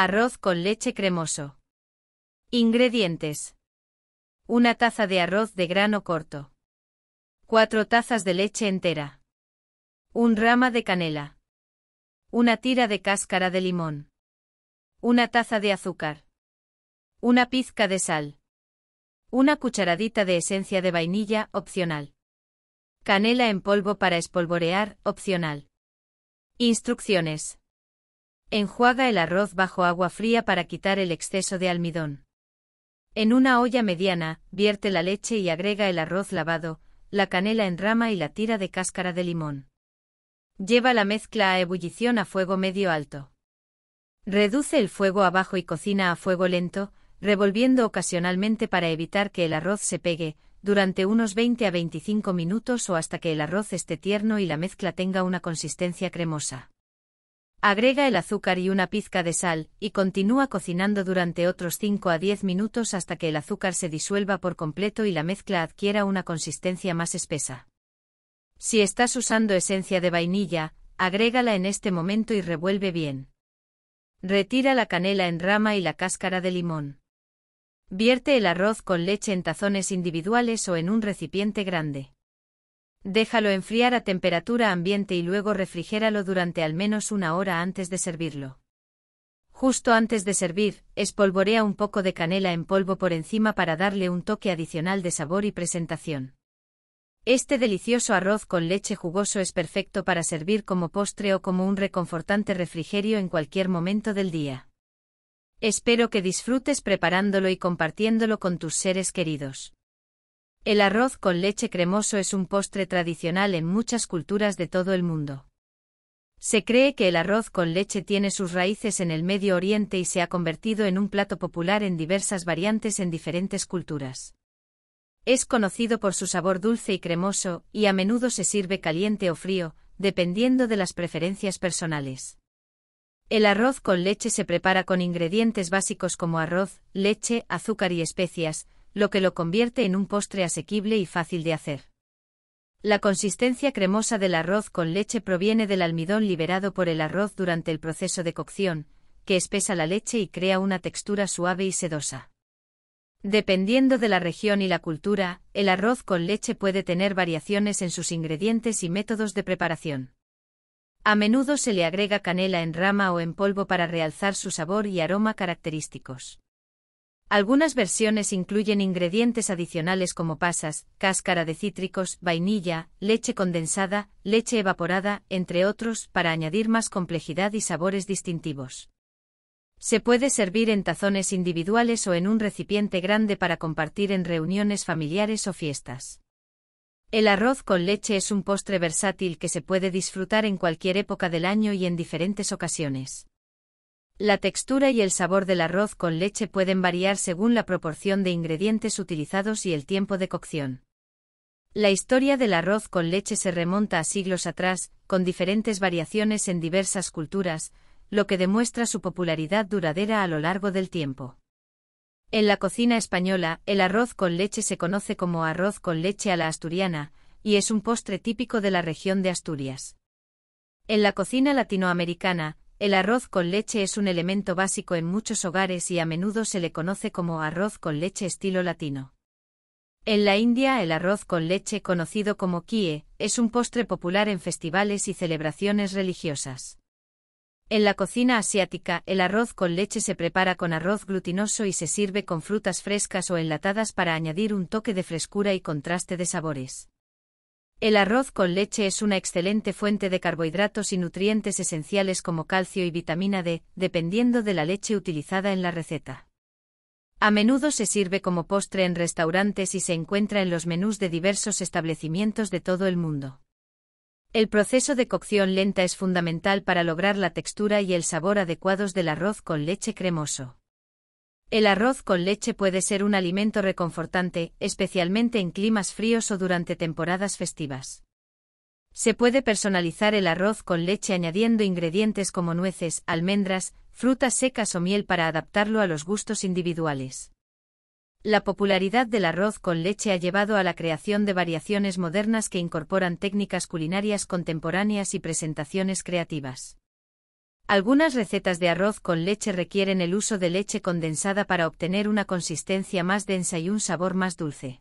Arroz con leche cremoso. Ingredientes. Una taza de arroz de grano corto. Cuatro tazas de leche entera. Un rama de canela. Una tira de cáscara de limón. Una taza de azúcar. Una pizca de sal. Una cucharadita de esencia de vainilla opcional. Canela en polvo para espolvorear opcional. Instrucciones. Enjuaga el arroz bajo agua fría para quitar el exceso de almidón. En una olla mediana, vierte la leche y agrega el arroz lavado, la canela en rama y la tira de cáscara de limón. Lleva la mezcla a ebullición a fuego medio alto. Reduce el fuego abajo y cocina a fuego lento, revolviendo ocasionalmente para evitar que el arroz se pegue, durante unos 20 a 25 minutos o hasta que el arroz esté tierno y la mezcla tenga una consistencia cremosa. Agrega el azúcar y una pizca de sal, y continúa cocinando durante otros 5 a 10 minutos hasta que el azúcar se disuelva por completo y la mezcla adquiera una consistencia más espesa. Si estás usando esencia de vainilla, agrégala en este momento y revuelve bien. Retira la canela en rama y la cáscara de limón. Vierte el arroz con leche en tazones individuales o en un recipiente grande. Déjalo enfriar a temperatura ambiente y luego refrigéralo durante al menos una hora antes de servirlo. Justo antes de servir, espolvorea un poco de canela en polvo por encima para darle un toque adicional de sabor y presentación. Este delicioso arroz con leche jugoso es perfecto para servir como postre o como un reconfortante refrigerio en cualquier momento del día. Espero que disfrutes preparándolo y compartiéndolo con tus seres queridos. El arroz con leche cremoso es un postre tradicional en muchas culturas de todo el mundo. Se cree que el arroz con leche tiene sus raíces en el Medio Oriente y se ha convertido en un plato popular en diversas variantes en diferentes culturas. Es conocido por su sabor dulce y cremoso, y a menudo se sirve caliente o frío, dependiendo de las preferencias personales. El arroz con leche se prepara con ingredientes básicos como arroz, leche, azúcar y especias, lo que lo convierte en un postre asequible y fácil de hacer. La consistencia cremosa del arroz con leche proviene del almidón liberado por el arroz durante el proceso de cocción, que espesa la leche y crea una textura suave y sedosa. Dependiendo de la región y la cultura, el arroz con leche puede tener variaciones en sus ingredientes y métodos de preparación. A menudo se le agrega canela en rama o en polvo para realzar su sabor y aroma característicos. Algunas versiones incluyen ingredientes adicionales como pasas, cáscara de cítricos, vainilla, leche condensada, leche evaporada, entre otros, para añadir más complejidad y sabores distintivos. Se puede servir en tazones individuales o en un recipiente grande para compartir en reuniones familiares o fiestas. El arroz con leche es un postre versátil que se puede disfrutar en cualquier época del año y en diferentes ocasiones. La textura y el sabor del arroz con leche pueden variar según la proporción de ingredientes utilizados y el tiempo de cocción. La historia del arroz con leche se remonta a siglos atrás, con diferentes variaciones en diversas culturas, lo que demuestra su popularidad duradera a lo largo del tiempo. En la cocina española, el arroz con leche se conoce como arroz con leche a la asturiana, y es un postre típico de la región de Asturias. En la cocina latinoamericana, el arroz con leche es un elemento básico en muchos hogares y a menudo se le conoce como arroz con leche estilo latino. En la India el arroz con leche conocido como kheer es un postre popular en festivales y celebraciones religiosas. En la cocina asiática, el arroz con leche se prepara con arroz glutinoso y se sirve con frutas frescas o enlatadas para añadir un toque de frescura y contraste de sabores. El arroz con leche es una excelente fuente de carbohidratos y nutrientes esenciales como calcio y vitamina D, dependiendo de la leche utilizada en la receta. A menudo se sirve como postre en restaurantes y se encuentra en los menús de diversos establecimientos de todo el mundo. El proceso de cocción lenta es fundamental para lograr la textura y el sabor adecuados del arroz con leche cremoso. El arroz con leche puede ser un alimento reconfortante, especialmente en climas fríos o durante temporadas festivas. Se puede personalizar el arroz con leche añadiendo ingredientes como nueces, almendras, frutas secas o miel para adaptarlo a los gustos individuales. La popularidad del arroz con leche ha llevado a la creación de variaciones modernas que incorporan técnicas culinarias contemporáneas y presentaciones creativas. Algunas recetas de arroz con leche requieren el uso de leche condensada para obtener una consistencia más densa y un sabor más dulce.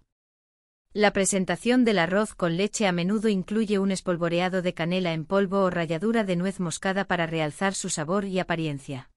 La presentación del arroz con leche a menudo incluye un espolvoreado de canela en polvo o ralladura de nuez moscada para realzar su sabor y apariencia.